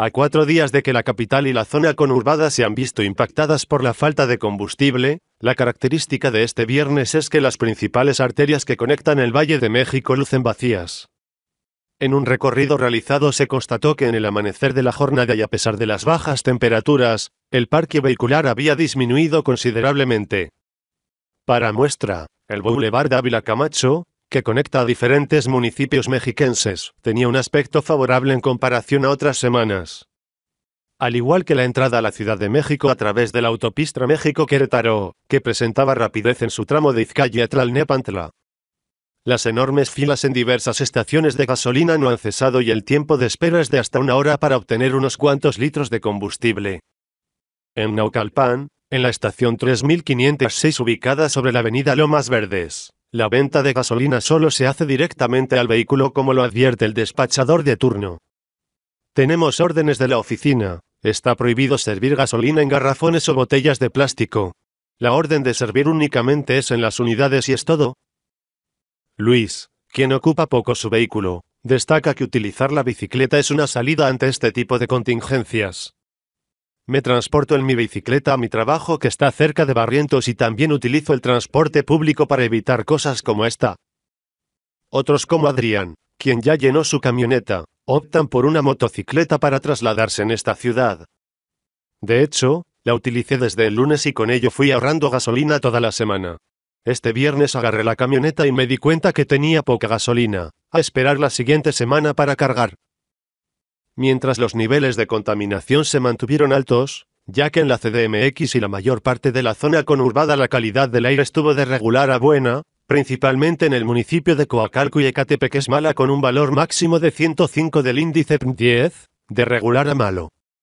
A cuatro días de que la capital y la zona conurbada se han visto impactadas por la falta de combustible, la característica de este viernes es que las principales arterias que conectan el Valle de México lucen vacías. En un recorrido realizado se constató que en el amanecer de la jornada y a pesar de las bajas temperaturas, el parque vehicular había disminuido considerablemente. Para muestra, el Boulevard Ávila Camacho, que conecta a diferentes municipios mexiquenses, tenía un aspecto favorable en comparación a otras semanas. Al igual que la entrada a la Ciudad de México a través de la autopista México-Querétaro, que presentaba rapidez en su tramo de Izcalli a Tlalnepantla. Las enormes filas en diversas estaciones de gasolina no han cesado y el tiempo de espera es de hasta una hora para obtener unos cuantos litros de combustible. En Naucalpan, en la estación 3506 ubicada sobre la avenida Lomas Verdes, la venta de gasolina solo se hace directamente al vehículo como lo advierte el despachador de turno. Tenemos órdenes de la oficina. Está prohibido servir gasolina en garrafones o botellas de plástico. La orden de servir únicamente es en las unidades y es todo. Luis, quien ocupa poco su vehículo, destaca que utilizar la bicicleta es una salida ante este tipo de contingencias. Me transporto en mi bicicleta a mi trabajo que está cerca de Barrientos y también utilizo el transporte público para evitar cosas como esta. Otros como Adrián, quien ya llenó su camioneta, optan por una motocicleta para trasladarse en esta ciudad. De hecho, la utilicé desde el lunes y con ello fui ahorrando gasolina toda la semana. Este viernes agarré la camioneta y me di cuenta que tenía poca gasolina, a esperar la siguiente semana para cargar mientras los niveles de contaminación se mantuvieron altos, ya que en la CDMX y la mayor parte de la zona conurbada la calidad del aire estuvo de regular a buena, principalmente en el municipio de Coacalco y Ecatepec es mala con un valor máximo de 105 del índice 10, de regular a malo.